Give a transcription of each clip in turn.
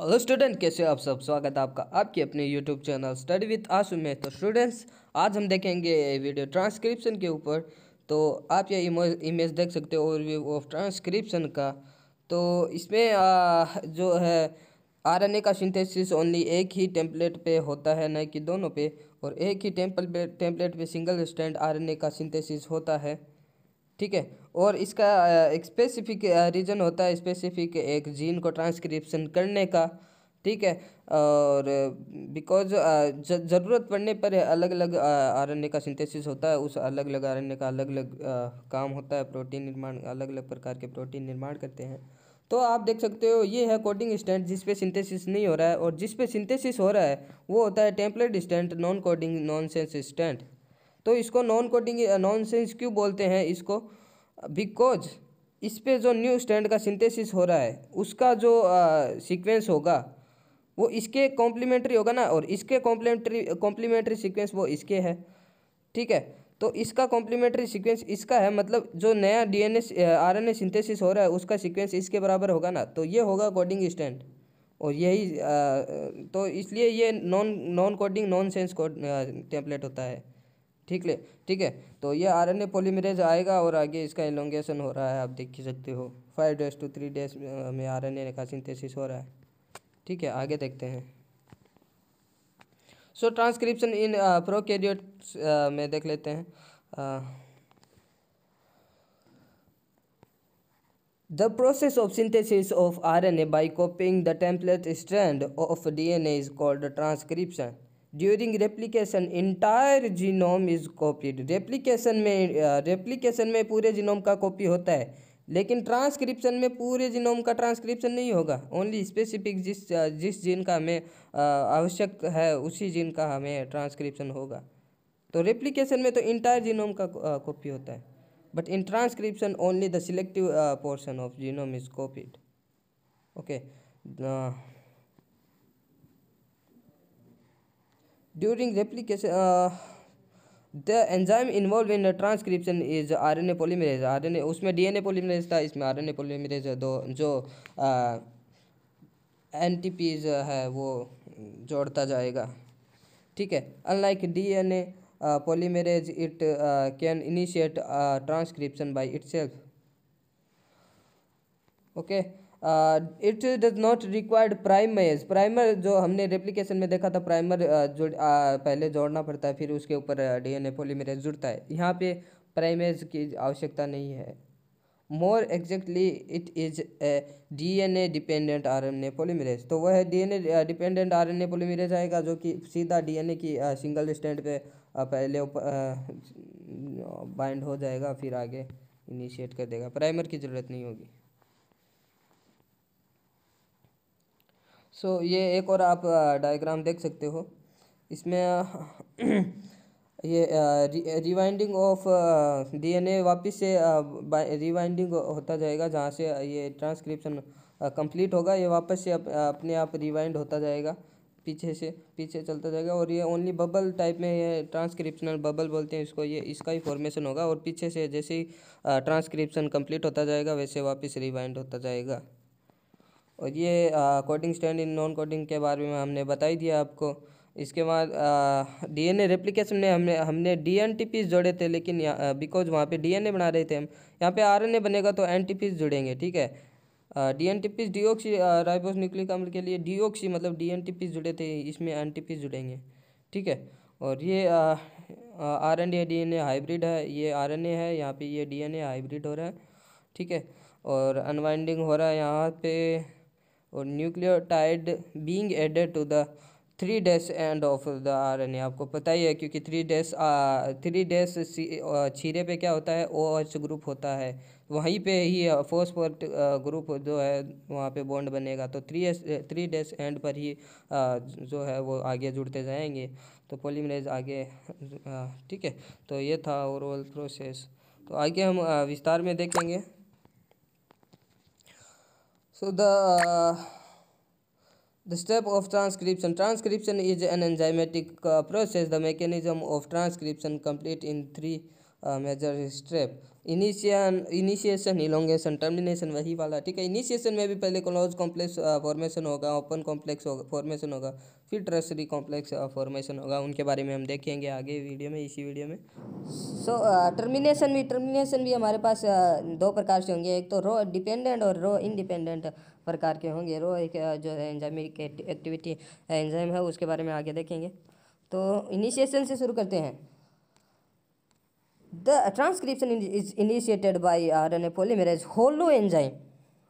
Hello student कैसे हो आप सब स्वागत है आपका आपके अपने यूट्यूब चैनल स्टडी विथ आसु में तो स्टूडेंट्स आज हम देखेंगे वीडियो ट्रांसक्रिप्शन के ऊपर तो आप ये इमेज देख सकते हो ओवरव्यू ऑफ ट्रांसक्रिप्शन का तो इसमें आ, जो है आरएनए का सिंथेसिस ओनली एक ही टेम्पलेट पे होता है न कि दोनों पे और एक ही टेम्पल पे टेम्पलेट पे सिंगल स्टैंड ए का सिंथेसिस होता है ठीक है और इसका एक स्पेसिफिक रीज़न होता है स्पेसिफिक एक जीन को ट्रांसक्रिप्शन करने का ठीक है और बिकॉज ज़रूरत पड़ने पर अलग अलग आरएनए का सिंथेसिस होता है उस अलग अलग आरएनए का अलग अलग काम होता है प्रोटीन निर्माण अलग अलग प्रकार के प्रोटीन निर्माण करते हैं तो आप देख सकते हो ये है कोडिंग स्टैंड जिस पे सिंथेसिस नहीं हो रहा है और जिस पे सिंथेसिस हो रहा है वो होता है template strand non coding nonsense strand तो इसको नॉन कोडिंग नॉन सेंस क्यों बोलते हैं इसको बिकॉज इस पे जो न्यू स्टैंड का सिंथेसिस हो रहा है उसका जो सीक्वेंस होगा वो इसके कॉम्प्लीमेंट्री होगा ना और इसके कॉम्प्लीमेंट्री कॉम्प्लीमेंट्री सीक्वेंस वो इसके है ठीक है तो इसका कॉम्प्लीमेंट्री सीक्वेंस इसका है मतलब जो नया डीएनए आरएनए सिंथेसिस हो रहा है उसका सीक्वेंस इसके बराबर होगा ना तो ये होगा कोडिंग स्टैंड और यही तो इसलिए ये non non coding nonsense code template होता है ठीक है ठीक है तो ये आरएनए पॉलीमरेज आएगा और आगे इसका एलोंगेशन हो रहा है आप देख ही सकते हो five dash to three dash में आरएनए का सिंथेसिस हो रहा है ठीक है आगे देखते हैं सो ट्रांसक्रिप्शन इन प्रोकैरियोट्स में देख लेते हैं the process of synthesis of R N A by copying the template the of D N A is called transcription during replication entire genome is copied replication में replication uh, में पूरे genome का copy होता है लेकिन transcription में पूरे genome का ट्रांसक्रिप्शन नहीं होगा ओनली स्पेसिफिक जिस uh, जिस जीन का हमें uh, आवश्यक है उसी जीन का हमें ट्रांसक्रिप्शन होगा तो रेप्लीकेशन में तो इंटायर जीनोम का कॉपी होता है but in transcription only the selective portion of genome is copied okay During replication, uh, the enzyme involved in the transcription is RNA polymerase. RNA उसमें DNA polymerase था इसमें RNA polymerase दो जो एनटीपीज uh, है वो जोड़ता जाएगा ठीक है unlike DNA polymerase it uh, can initiate uh, transcription by itself okay it does not required primers primer जो हमने रेप्लिकेशन में देखा था प्राइमर uh, जो uh, पहले जोड़ना पड़ता है फिर उसके ऊपर डी एन ए पोलीमेरेज जुड़ता है यहाँ पे प्राइमेज की आवश्यकता नहीं है more exactly it is a D N A dependent R N A polymerase तो वह D N A dependent R N A polymerase आएगा जो कि सीधा डी एन ए की सिंगल uh, स्टैंड पे पहले बाइंड हो जाएगा फिर आगे इनिशिएट कर देगा प्राइमर की ज़रूरत नहीं होगी सो so, ये एक और आप डायग्राम देख सकते हो इसमें ये रिवाइंडिंग ऑफ डीएनए वापस से रिवाइंडिंग होता जाएगा जहाँ से ये ट्रांसक्रिप्शन कंप्लीट होगा ये वापस से अप, अपने आप रिवाइंड होता जाएगा पीछे से पीछे चलता जाएगा और ये ओनली बबल टाइप में ये ट्रांसक्रिप्शनल बबल बोलते हैं इसको ये इसका ही फॉर्मेशन होगा और पीछे से जैसे ही ट्रांसक्रिप्शन कंप्लीट होता जाएगा वैसे वापस रिवाइंड होता जाएगा और ये coding strand in non coding के बारे में हमने बताई दिया आपको इसके बाद डीएनए रेप्लिकेशन में हमने हमने डी एन टी जोड़े थे लेकिन बिकॉज वहाँ पे डीएनए बना रहे थे हम यहाँ पे आरएनए बनेगा तो एन टी जुड़ेंगे ठीक है D N T Ps deoxy ribose nucleic अम्ल के लिए डीओक्सी मतलब डी एन टी जुड़े थे इसमें एन टी जुड़ेंगे ठीक है और ये R N D N A hybrid है ये आर एन ए है यहाँ पे ये डी एन ए हाइब्रिड हो रहा है ठीक है और अनवाइंडिंग हो रहा है यहाँ पे और nucleotide being added to the three dash end of the R N A आपको पता ही है क्योंकि थ्री डेस थ्री डेस छीरे पे क्या होता है ओ एच ग्रुप होता है वहीं पे ही फोस्फोट ग्रुप जो है वहाँ पे बॉन्ड बनेगा तो three S three dash end पर ही आ, जो है वो आगे जुड़ते जाएंगे तो पोलीमरेज आगे ठीक है तो ये था ओवरऑल प्रोसेस तो आगे हम विस्तार में देखेंगे so the uh, the step of transcription transcription is an enzymatic uh, process the mechanism of transcription complete in three uh, major step initiation initiation elongation termination वही वाला ठीक है इनिशिएशन में भी पहले क्लोज कॉम्प्लेक्स फॉर्मेशन होगा open complex होगा formation होगा फिर ट्रेसरी कॉम्प्लेक्स फॉर्मेशन होगा उनके बारे में हम देखेंगे आगे वीडियो में इसी वीडियो में सो so, टर्मिनेशन uh, भी टर्मिनेशन भी हमारे पास uh, दो प्रकार से होंगे एक तो रो डिपेंडेंट और रो इंडिपेंडेंट प्रकार के होंगे रो एक जो एंजाइमिक एक्टिविटी एंजाइम है उसके बारे में आगे देखेंगे तो इनिशिएशन से शुरू करते हैं the transcription is initiated by R N A polymerase holoenzyme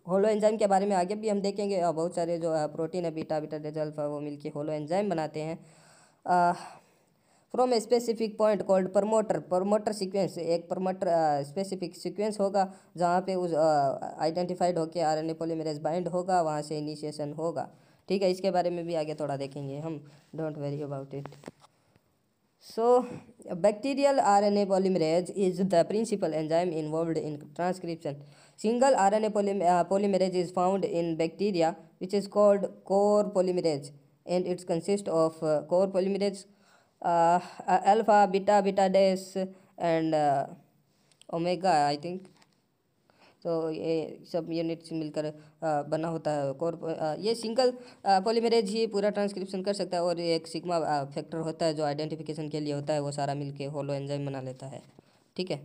holoenzyme के बारे में आगे भी हम देखेंगे और बहुत सारे जो प्रोटीन है बीटा बीटा डेजल्फ वो मिलके होलो एंजाइम बनाते हैं from specific point called promoter promoter sequence एक प्रमोटर स्पेसिफिक सीक्वेंस होगा जहाँ पे उस आइडेंटिफाइड होकर R N A polymerase bind होगा वहाँ से इनिशिएशन होगा ठीक है इसके बारे में भी आगे थोड़ा देखेंगे हम don't worry about it so bacterial R N A polymerase is the principal enzyme involve in transcription Single RNA poly, uh, polymerase is found in bacteria which is called core polymerase and it consists of uh, core polymerase, uh, alpha, beta, beta dash and omega I think. तो ये सब units मिलकर बना होता है core ये single polymerase ही पूरा transcription कर सकता है और एक सिग्मा फैक्टर होता है जो आइडेंटिफिकेशन के लिए होता है वो सारा मिलके होलो एंजाइम बना लेता है ठीक है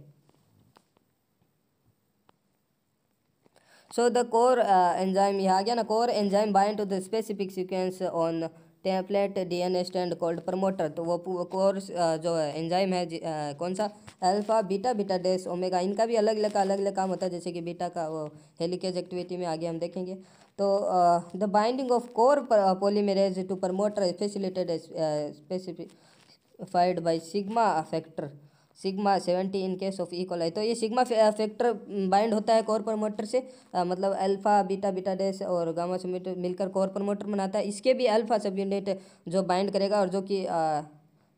so the core enzyme enzyme यहाँ आ गया ना core enzyme bind to the specific the on template D N DNA strand called promoter तो वो core uh, जो एंजाइम है uh, कौन सा alpha beta beta dash omega इनका भी अलग अलग का अलग अलग काम होता है जैसे कि बीटा का वो हेलिकेज एक्टिविटी में आगे हम देखेंगे तो the binding of core polymerase to promoter facilitated specified by sigma factor sigma seventy in case of E coli तो ये सिग्मा फैक्टर बाइंड होता है कोर प्रमोटर से आ, मतलब अल्फा बीटा बीटा डैश और गामा से मिलकर कोर प्रमोटर बनाता है इसके भी अल्फा सब यूनिट जो बाइंड करेगा और जो कि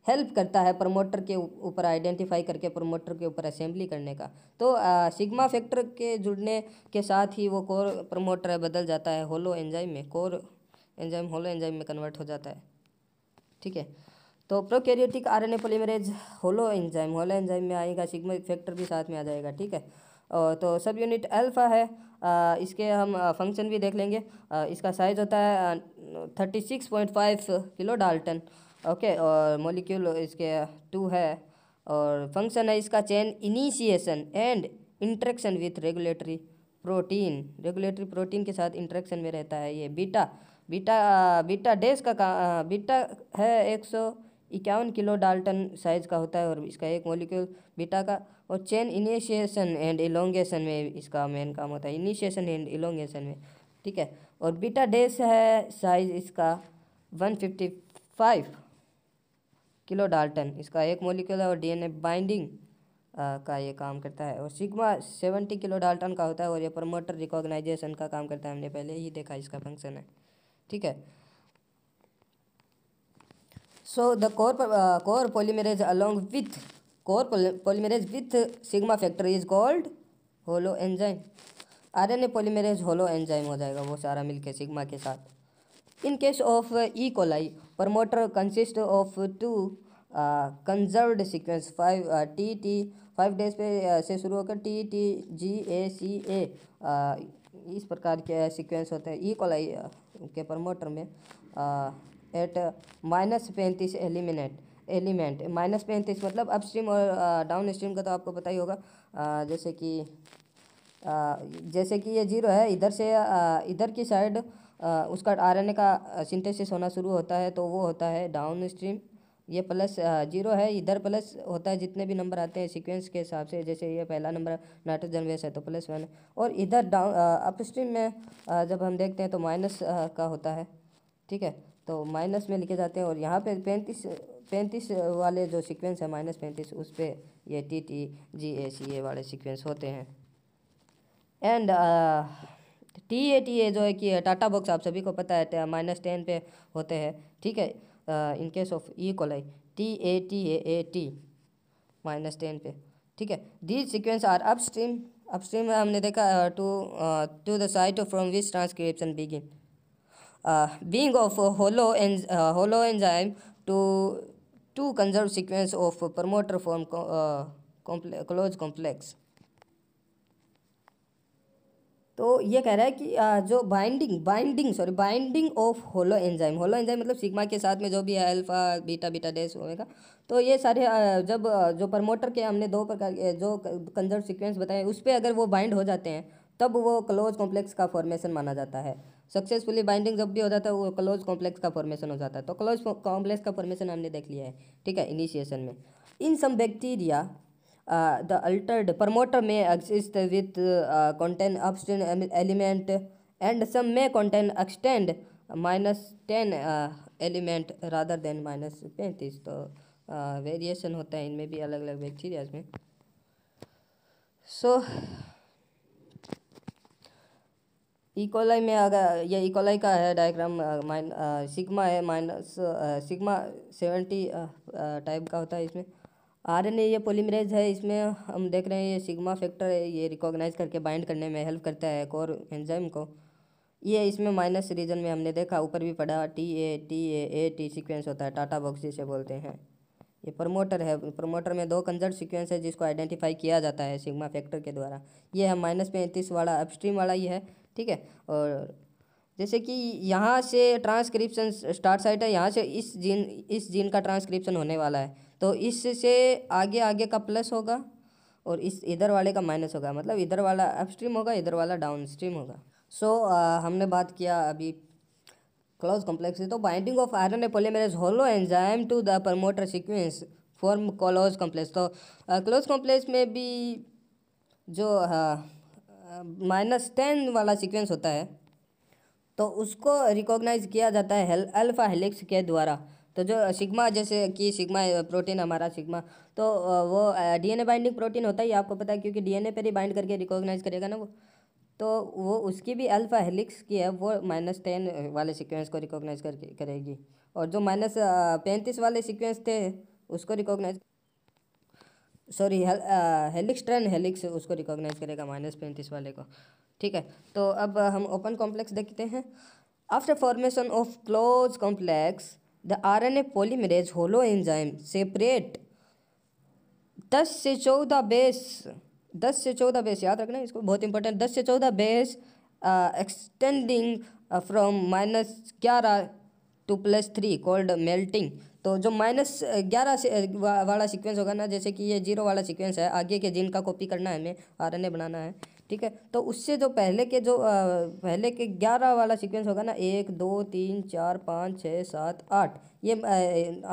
हेल्प करता है प्रमोटर के ऊपर आइडेंटिफाई करके प्रमोटर के ऊपर असेंबली करने का तो आ, सिग्मा फैक्टर के जुड़ने के साथ ही वो कोर प्रमोटर बदल जाता है होलो एंजाइम में कोर एंजाइम होलो एंजाइम में कन्वर्ट हो जाता है ठीक है तो prokaryotic RNA polymerase holoenzyme holoenzyme में आएगा सिग्मा फैक्टर भी साथ में आ जाएगा ठीक है और तो सब यूनिट अल्फ़ा है आ, इसके हम फंक्शन भी देख लेंगे आ, इसका साइज होता है thirty six point five kilodalton okay और मोलिक्यूल इसके टू है और फंक्शन है इसका chain initiation and interaction with regulatory protein regulatory protein के साथ इंट्रैक्शन में रहता है ये बीटा बीटा बीटा डेस का, का बीटा है एक सौ इक्यावन किलो डाल्टन साइज का होता है और इसका एक मॉलिक्यूल बीटा का और चेन इनिशिएशन एंड इलोंगेशन में इसका मेन काम होता है इनिशिएशन एंड इलोंगेशन में ठीक है और बीटा डेस है साइज इसका one fifty five kilodalton इसका एक मॉलिक्यूल है और डीएनए बाइंडिंग का ये काम करता है और सिग्मा सेवेंटी किलो डाल्टन का होता है और ये प्रमोटर रिकॉग्नाइजेशन का काम करता है हमने पहले ही देखा इसका फंक्शन है ठीक है So the core uh, core polymerase along with core poly polymerase with sigma factor is called holoenzyme RNA polymerase holoenzyme हो जाएगा वो सारा मिलके सिग्मा के साथ in case of E coli promoter consist of two conserved sequence five T T five dash पे uh, से शुरू होकर टी टी जी ए सी ए इस प्रकार के सीक्वेंस होते हैं ई e. कोलाई uh, के प्रमोटर में uh, एट माइनस uh, पैंतीस एलिमिनेट एलिमेंट माइनस पैंतीस मतलब अप स्ट्रीम और डाउन uh, स्ट्रीम का तो आपको पता ही होगा uh, जैसे कि जैसे कि ये जीरो है इधर से इधर की साइड उसका आरएनए का सिंथेसिस होना शुरू होता है तो वो होता है डाउन स्ट्रीम ये प्लस जीरो है इधर प्लस होता है जितने भी नंबर आते हैं सीक्वेंस के हिसाब से जैसे ये पहला नंबर नाइट्रोजन वेस है तो प्लस वन और इधर डाउन अपस्ट्रीम में जब हम देखते हैं तो माइनस का होता है ठीक है तो माइनस में लिखे जाते हैं और यहाँ पे पैंतीस पैंतीस वाले जो सीक्वेंस है माइनस पैंतीस उस पर ये टी टी जी ए सी ए वाले सीक्वेंस होते हैं and T A T A जो है कि टाटा uh, बॉक्स आप सभी को पता है माइनस टेन पे होते हैं ठीक है in case of E coli T A T A A T minus ten पे ठीक है the sequence are upstream upstream में हमने देखा to to the site from which transcription begin Uh, being of holo en uh, holo enzyme to two conserved sequence of promoter form uh, comple close complex तो ये कह रहा है कि जो binding binding sorry binding of holoenzyme holoenzyme मतलब sigma के साथ में जो भी है alpha beta beta dash omega तो ये सारे जब जो प्रमोटर के हमने दो प्रकार के जो कंजर्व सीक्वेंस बताए उस पर अगर वो बाइंड हो जाते हैं तब वो क्लोज कॉम्प्लेक्स का फॉर्मेशन माना जाता है सक्सेसफुली बाइंडिंग जब भी हो जाता है वो क्लोज कॉम्प्लेक्स का फॉर्मेशन हो जाता है तो क्लोज कॉम्प्लेक्स का फॉर्मेशन हमने देख लिया है ठीक है इनिशिएशन में in some bacteria the altered promoter में exist with contain upstream element and some में contain extend minus ten element rather than minus पैंतीस तो वेरिएशन uh, होता है इनमें भी अलग अलग बैक्टीरियाज में सो so, इकोलाई e में अगर ये इकोलाई e का है डायग्राम माइन सिग्मा है माइनस सिग्मा सेवेंटी टाइप का होता है इसमें आर एन ए ये पोलीमरेज है इसमें हम देख रहे हैं ये सिग्मा फैक्टर है ये रिकॉग्नाइज करके बाइंड करने में हेल्प करता है कोर एंजाइम को ये इसमें माइनस रीजन में हमने देखा ऊपर भी पढ़ा T A T A A T sequence होता है टाटा बॉक्स जिसे बोलते हैं ये प्रमोटर है प्रमोटर में दो कंजर्ट सीक्वेंस है जिसको आइडेंटिफाई किया जाता है सिग्मा फैक्टर के द्वारा ये है माइनस पैंतीस वाला अपस्ट्रीम वाला ही है ठीक है और जैसे कि यहाँ से ट्रांसक्रिप्शन स्टार्ट साइट है यहाँ से इस जीन इस जीन का ट्रांसक्रिप्शन होने वाला है तो इससे आगे आगे का प्लस होगा और इस इधर वाले का माइनस होगा मतलब इधर वाला अपस्ट्रीम होगा इधर वाला डाउन होगा सो so, हमने बात किया अभी कॉम्प्लेक्स है तो binding of R N and polymerase holoenzyme to the promoter sequence form close complex तो uh, कॉम्प्लेक्स में भी जो माइनस uh, टेन वाला सीक्वेंस होता है तो उसको रिकॉग्नाइज किया जाता है अल्फा हेलिक्स के द्वारा तो जो सिग्मा जैसे कि सिग्मा प्रोटीन uh, हमारा सिग्मा तो uh, वो डीएनए बाइंडिंग प्रोटीन होता ही आपको पता है क्योंकि डीएनए पर ही बाइंड करके रिकॉग्नाइज करेगा ना वो तो वो उसकी भी अल्फ़ा हेलिक्स की है वो माइनस टेन वाले सीक्वेंस को रिकॉग्नाइज कर करेगी और जो माइनस पैंतीस वाले सीक्वेंस थे उसको recognize sorry helix turn helix उसको रिकॉग्नाइज करेगा माइनस पैंतीस वाले को ठीक है तो अब हम ओपन कॉम्प्लेक्स देखते हैं after formation of close complex the R N A polymerase holoenzyme separate दस से चौदह बेस दस से चौदह बेस याद रखना इसको बहुत इंपॉर्टेंट दस से चौदह बेस एक्सटेंडिंग फ्रॉम माइनस ग्यारह to plus three called melting तो जो माइनस uh, ग्यारह से uh, वाला सीक्वेंस होगा ना जैसे कि ये जीरो वाला सीक्वेंस है आगे के जिनका कॉपी करना है हमें आर बनाना है ठीक है तो उससे जो पहले के जो आ, uh, पहले के ग्यारह वाला सीक्वेंस होगा ना एक दो तीन चार पाँच छः सात आठ ये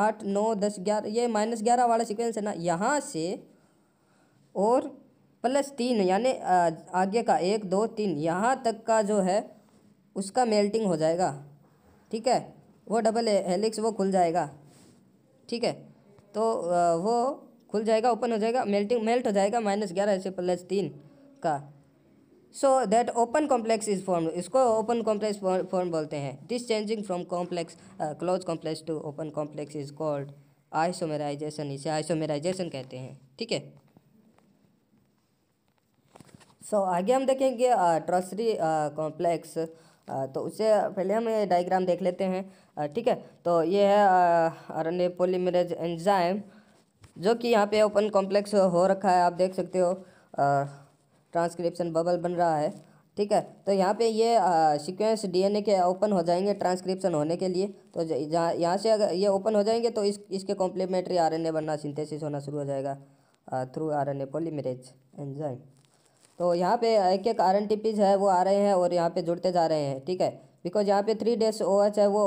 आठ नौ दस ग्यारह ये माइनस ग्यारह वाला सीक्वेंस है ना यहाँ से और प्लस तीन यानी आगे का एक दो तीन यहाँ तक का जो है उसका मेल्टिंग हो जाएगा ठीक है वो डबल हेलिक्स वो खुल जाएगा ठीक है तो वो खुल जाएगा ओपन हो जाएगा मेल्टिंग मेल्ट हो जाएगा माइनस ग्यारह से प्लस तीन का so that open complex is form इसको ओपन कॉम्प्लेक्स फॉर्म बोलते हैं this changing from complex close complex to open complex is called isomerization इसे आइसोमेराइजेशन कहते हैं ठीक है सो so, आगे हम देखेंगे ट्रसरी कॉम्प्लेक्स तो उससे पहले हम ये डायग्राम देख लेते हैं ठीक है तो ये है R N A polymerase enzyme जो कि यहाँ पे ओपन कॉम्प्लेक्स हो रखा है आप देख सकते हो ट्रांसक्रिप्शन बबल बन रहा है ठीक है तो यहाँ पे ये सीक्वेंस डीएनए के ओपन हो जाएंगे ट्रांसक्रिप्शन होने के लिए तो जहाँ यहाँ से अगर ये ओपन हो जाएंगे तो इस इसके कॉम्प्लीमेंट्री आरएनए बनना सिंथेसिस होना शुरू हो जाएगा थ्रू आरएनए पोलीमरेज एंजाइम तो यहाँ पे एक एक आर एन है वो आ रहे हैं और यहाँ पे जुड़ते जा रहे हैं ठीक है बिकॉज यहाँ पे थ्री डेज ओ एच है वो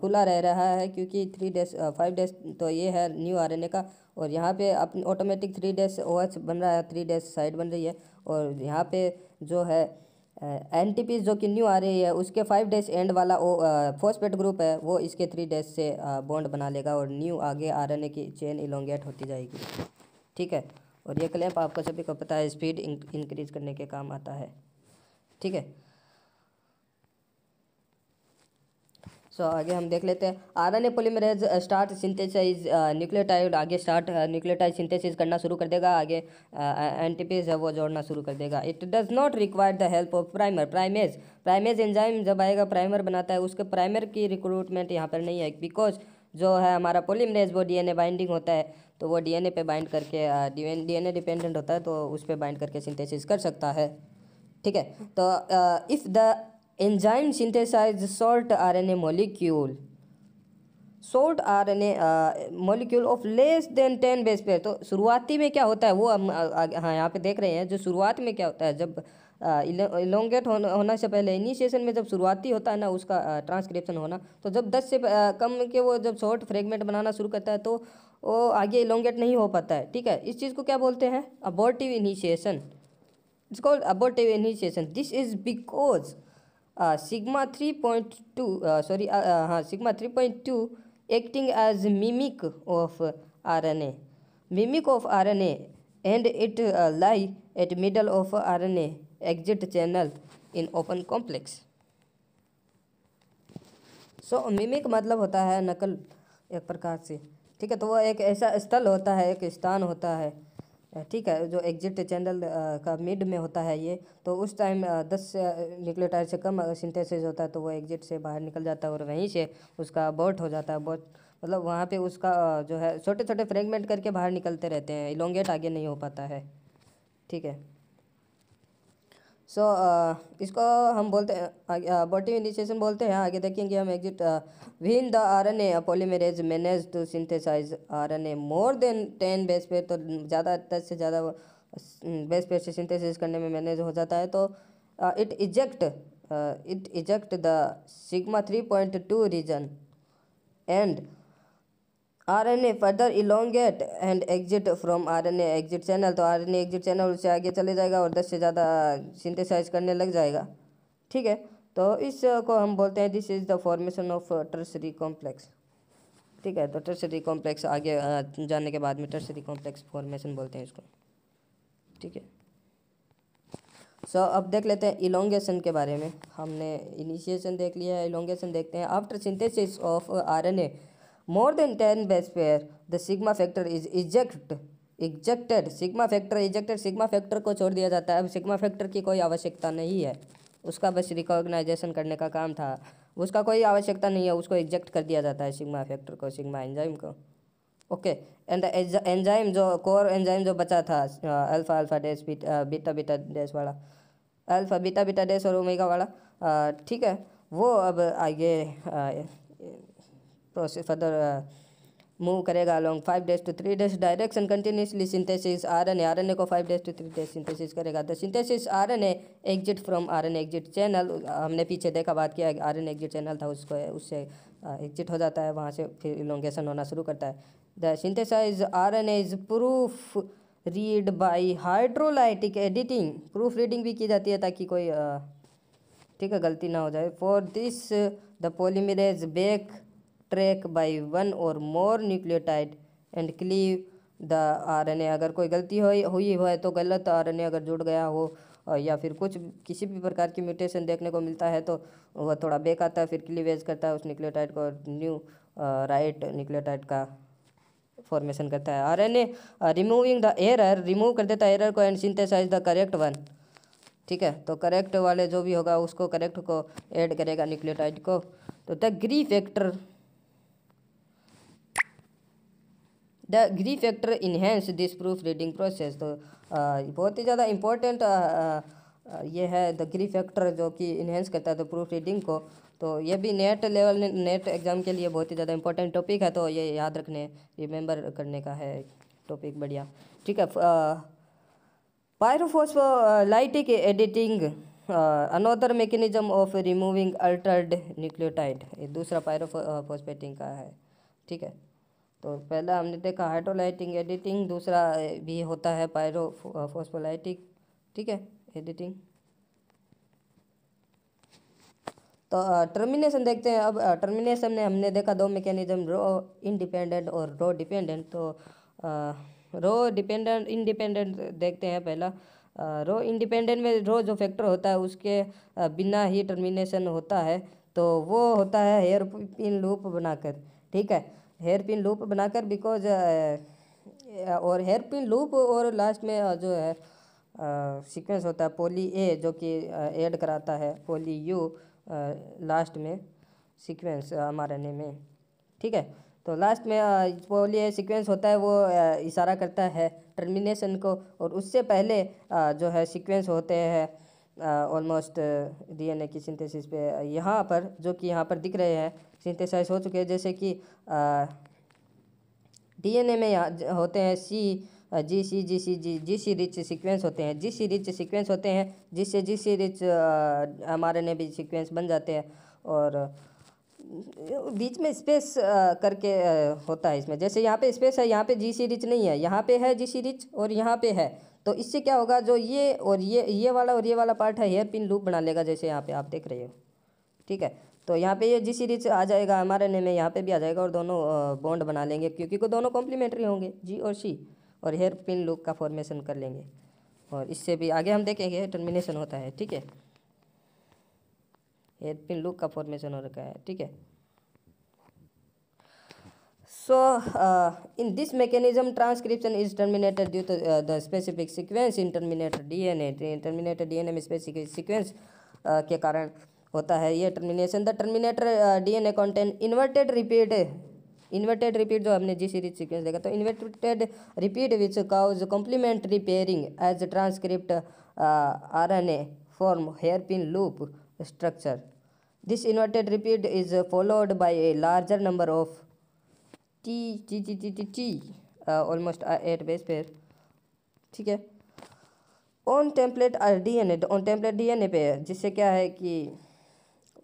खुला रह रहा है क्योंकि थ्री डेज फाइव डेज तो ये है न्यू आर का और यहाँ पे अपनी automatic three dash O H बन रहा है थ्री डेज साइड बन रही है और यहाँ पे जो है एन जो कि न्यू आ रही है उसके फाइव डेज एंड वाला ओ फोस्पेट ग्रुप है वो इसके थ्री डेज से बॉन्ड बना लेगा और न्यू आगे आर की चेन इलोंगेट होती जाएगी ठीक है और ये क्लैप आपको सभी को पता है स्पीड इंक्रीज करने के काम आता है ठीक है सो so, आगे हम देख लेते हैं R N A polymerase start synthesize nucleotide आगे स्टार्ट न्यूक्लियोटाइड सिंथेसिस करना शुरू कर देगा आगे एंटीपीज uh, है वो जोड़ना शुरू कर देगा it does not require the help of primer primase primase enzyme जब आएगा प्राइमर बनाता है उसके प्राइमर की रिक्रूटमेंट यहाँ पर नहीं है बिकॉज जो है हमारा पोलीमरेज वो डीएनए बाइंडिंग होता है तो वो डीएनए पे बाइंड करके डीएनए डिपेंडेंट होता है तो उस पर बाइंड करके सिंथेसिस कर सकता है ठीक है तो if the enzyme synthesize short RNA molecule sold R N A molecule of less than ten base pair तो शुरुआती में क्या होता है वो हम हाँ यहाँ पे देख रहे हैं जो शुरुआत में क्या होता है जब इलोंगेट होना होना से पहले इनिशिएशन में जब शुरुआती होता है ना उसका ट्रांसक्रिप्शन होना तो जब दस से कम के वो जब शॉर्ट फ्रेगमेंट बनाना शुरू करता है तो वो आगे इलोंगेट नहीं हो पाता है ठीक है इस चीज़ को क्या बोलते हैं abortive initiation it's called abortive initiation this is because sigma three point two sorry हाँ sigma three point two acting as mimic of R N A mimic of R N A and it lie at middle of R N A exit channel in open complex so so, mimic मतलब होता है नकल एक प्रकार से ठीक है तो वो एक ऐसा स्थल होता है एक स्थान होता है ठीक है जो एग्जिट चैनल का मिड में होता है ये तो उस टाइम दस न्यूक्लियर से कम सिंथेसिस होता है तो वो एग्जिट से बाहर निकल जाता है और वहीं से उसका बॉट हो जाता है बॉट मतलब वहाँ पे उसका जो है छोटे छोटे फ्रेगमेंट करके बाहर निकलते रहते हैं इलोंगेट आगे नहीं हो पाता है ठीक है सो so, uh, इसको हम बोलते हैं बॉटिव इनिशिएशन uh, बोलते हैं आगे देखेंगे हम exit when the R N A polymerase manage to synthesize R N A more than ten base pair तो ज़्यादा दस से ज़्यादा बेस uh, पेयर से सिंथेसिस करने में मैनेज हो जाता है तो it eject it eject the sigma three point two region and RNA further elongate and exit from RNA exit channel तो आरएनए एग्जिट चैनल उससे आगे चले जाएगा और दस से ज़्यादा सिंथेसाइज करने लग जाएगा ठीक है तो इसको हम बोलते हैं this is the formation of tertiary complex ठीक है तो टर्सरी कॉम्प्लेक्स आगे जाने के बाद में टर्सरी कॉम्प्लेक्स फॉर्मेशन बोलते हैं इसको ठीक है सो so, अब देख लेते हैं इलोंगेशन के बारे में हमने इनिशिएशन देख लिया है इलोंगेशन देखते हैं after synthesis of RNA more than 10 base pair the sigma factor is eject ejected sigma factor ejected sigma factor को छोड़ दिया जाता है अब सिग्मा फैक्टर की कोई आवश्यकता नहीं है उसका बस रिकॉग्नाइजेशन करने का काम था उसका कोई आवश्यकता नहीं है उसको एग्जेक्ट कर दिया जाता है सिग्मा फैक्टर को सिग्मा एंजाइम को ओके एंड एंजाइम जो कोर एंजाइम जो बचा था alpha alpha dash beta beta dash वाला अल्फा बीटा बीटा डेस और ओमेगा वाला ठीक है वो अब आगे प्रोसेस फर्दर मूव करेगा along five dash to three dash direction continuously synthesis R R N N A को five dash to three dash synthesis करेगा the synthesis R N exit from R N exit channel हमने पीछे देखा बात किया are N exit channel था उसको उससे एग्जिट uh, हो जाता है वहाँ से फिर इलोंगेशन होना शुरू करता है the synthesize R A is proof read by hydrolytic editing proof reading भी की जाती है ताकि कोई uh, ठीक है गलती ना हो जाए for this the polymerase back track by one or more nucleotide and cleave the R N A अगर कोई गलती हुई हुई हो तो गलत आर एन ए अगर जुड़ गया हो या फिर कुछ किसी भी प्रकार की म्यूटेशन देखने को मिलता है तो वह थोड़ा बेक आता है फिर क्लीवेज करता है उस न्यूक्लियोटाइड को न्यू राइट न्यूक्लियोटाइड का फॉर्मेशन करता है R N A removing the error remove कर देता है एरर को and synthesize the correct one ठीक है तो करेक्ट वाले जो भी होगा उसको करेक्ट को ऐड करेगा न्यूक्लियोटाइड को तो the gre factor the gre factor enhance this proof reading process तो बहुत ही ज़्यादा इम्पोर्टेंट uh, uh, ये है द ग्री फैक्टर जो कि इन्हेंस करता है तो प्रूफ रीडिंग को तो ये भी नेट लेवल नेट एग्ज़ाम के लिए बहुत ही ज़्यादा इंपॉर्टेंट टॉपिक है तो ये याद रखने रिमेंबर करने का है टॉपिक बढ़िया ठीक है pyrophos pyrophospholytic editing another mechanism of removing altered nucleotide ये दूसरा पायरोफोस्पेटिंग uh, का है ठीक है तो पहला हमने देखा हाइड्रोलाइटिंग एडिटिंग दूसरा भी होता है पायरो फोस्फोलाइटिक ठीक है एडिटिंग तो टर्मिनेशन देखते हैं अब टर्मिनेशन में हमने देखा दो मैकेनिज्म रो इंडिपेंडेंट और रो डिपेंडेंट तो रो डिपेंडेंट इंडिपेंडेंट देखते हैं पहला रो इंडिपेंडेंट में रो जो फैक्टर होता है उसके बिना ही टर्मिनेशन होता है तो वो होता है हेयर पिन लूप बनाकर ठीक है हेयर पिन लूप बनाकर बिकॉज uh, uh, और हेयर पिन लूप और लास्ट में uh, जो है सीक्वेंस होता है पोली ए जो कि ऐड कराता है पोली यू लास्ट में सीक्वेंस एम में ठीक है तो लास्ट में पोली ए सीक्वेंस होता है वो इशारा करता है टर्मिनेशन को और उससे पहले जो है सीक्वेंस होते हैं ऑलमोस्ट डीएनए की सिंथेसिस पे यहाँ पर जो कि यहाँ पर दिख रहे हैं सिंथेसाइज हो चुके हैं जैसे कि डीएनए में होते हैं सी जी सी जी सी जी जी सी रिच सीक्वेंस होते हैं जी सी रिच सीक्वेंस होते हैं जिससे जी सी रिच हमारे ने भी सीक्वेंस बन जाते हैं और बीच में स्पेस करके होता है इसमें जैसे यहाँ पे स्पेस है यहाँ पे जी सी रिच नहीं है यहाँ पे है जी सी रिच और यहाँ पे है तो इससे क्या होगा जो ये और ये ये वाला और ये वाला पार्ट है हेयर पिन लूप बना लेगा जैसे यहाँ पे आप देख रहे हो ठीक है तो यहाँ पे ये जी सीरीज आ जाएगा हमारे ने में यहाँ पे भी आ जाएगा और दोनों बॉन्ड बना लेंगे क्योंकि को दोनों कॉम्प्लीमेंट्री होंगे जी और सी और हेयर पिन लुक का फॉर्मेशन कर लेंगे और इससे भी आगे हम देखेंगे टर्मिनेशन होता है ठीक है हेयर पिन लुक का फॉर्मेशन हो रखा है ठीक है so uh, in this mechanism transcription is terminated due to uh, the D N A terminated D N A में स्पेसिफिक सिक्वेंस के कारण होता है ये termination the terminator DNA content inverted repeat inverted repeat जो हमने जी सीरीज सीक्वेंस देखा तो inverted repeat which cause complementary pairing as transcript R N A form hairpin loop structure this inverted repeat is followed by a larger number of T T T T T T almost eight base pair ठीक है on template D N A on template D N A पे जिससे क्या है कि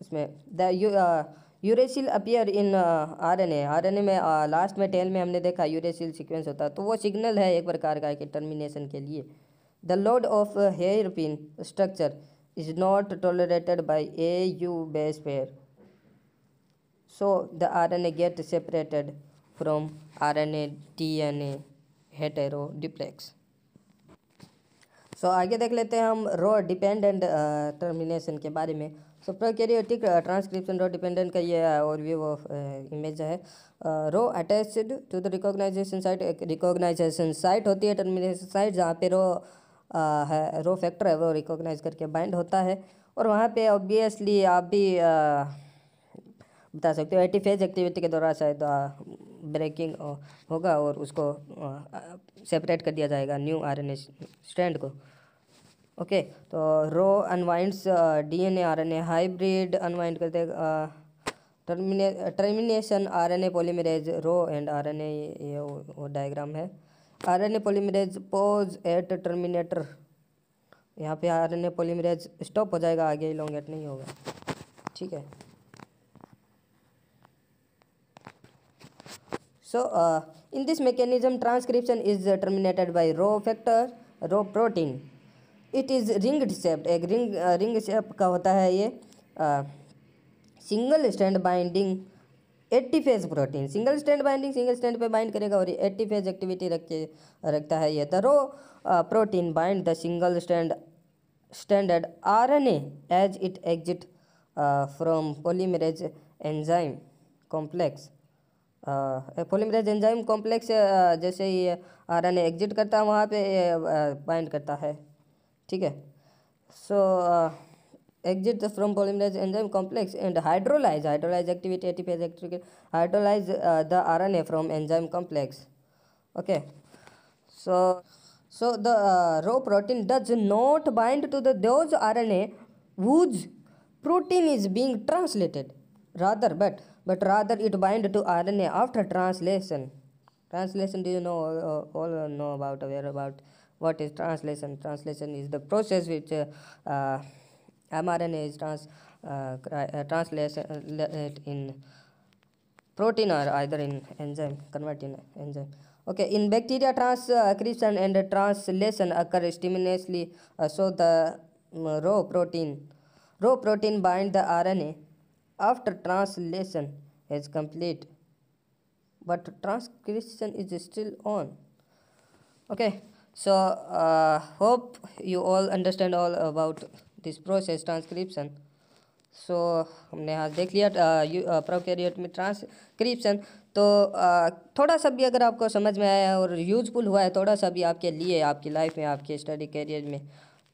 इसमें the uracil appear in RNA RNA में last में टेल में हमने देखा यूरेसिल सीक्वेंस होता है तो वो सिग्नल है एक प्रकार का कि टर्मिनेशन के लिए the load of hairpin structure is not tolerated by a U base pair so the R N A get separated from R N A T N A heteroduplex सो आगे देख लेते हैं हम रो dependent termination के बारे में सप्रोकैरियोटिक transcription रो dependent का ये व्यू ऑफ इमेज है rho attached to the recognization site recognization site होती है टर्मिनेशन साइट जहाँ पे रो आ, uh, है रो फैक्टर है वो रिकॉग्नाइज करके बाइंड होता है और वहाँ पे ऑब्वियसली आप भी आ, uh, बता सकते हो एटी फेज एक्टिविटी के दौरान शायद ब्रेकिंग uh, होगा और उसको सेपरेट कर दिया जाएगा न्यू आरएनए स्ट्रैंड को ओके तो rho unwinds DNA RNA hybrid unwind करते termine termination RNA polymerase rho and RNA ये वो डायग्राम है RNA polymerase pause at terminator यहाँ पे आरएनए पॉलीमरेज स्टॉप हो जाएगा आगे एट नहीं होगा ठीक है so in this mechanism transcription is terminated by rho factor rho protein it is ring shaped एक रिंग रिंग शेप का होता है ये single stand binding ATPase protein single stand binding single stand पे बाइंड करेगा और eighty phase activity रखे रखता है ये द तो rho protein bind the single stand standard R N as it exit from polymerase enzyme complex polymerase enzyme complex जैसे ये आर एन एग्जिट करता है वहाँ पे बाइंड करता है ठीक है so exit from polymerase enzyme complex and hydrolyze hydrolyze activity ATPase hydrolyze the R N A from enzyme complex okay so so the rho protein does not bind to the those R N A whose protein is being translated rather but but rather it bind to R N A after translation translation do you know all know about aware about what is translation translation is the process which uh, mRNA is trans, uh, uh, translated in protein or either in enzyme convert in enzyme okay in bacteria transcription and translation occur simultaneously so the mm, raw protein raw protein bind the RNA after translation is complete but transcription is still on okay so uh, hope you all understand all about this process transcription so so, हमने यहाँ देख लिया prokaryote uh, uh, में transcription तो uh, थोड़ा सा भी अगर आपको समझ में आया है और यूजफुल हुआ है थोड़ा सा भी आपके लिए आपकी लाइफ में आपके स्टडी कैरियर में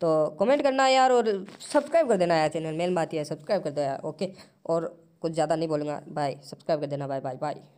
तो कमेंट करना यार और सब्सक्राइब कर देना यार चैनल मेल बात यह है सब्सक्राइब कर दो यार ओके और कुछ ज़्यादा नहीं बोलूँगा बाय सब्सक्राइब कर देना बाय बाय बाय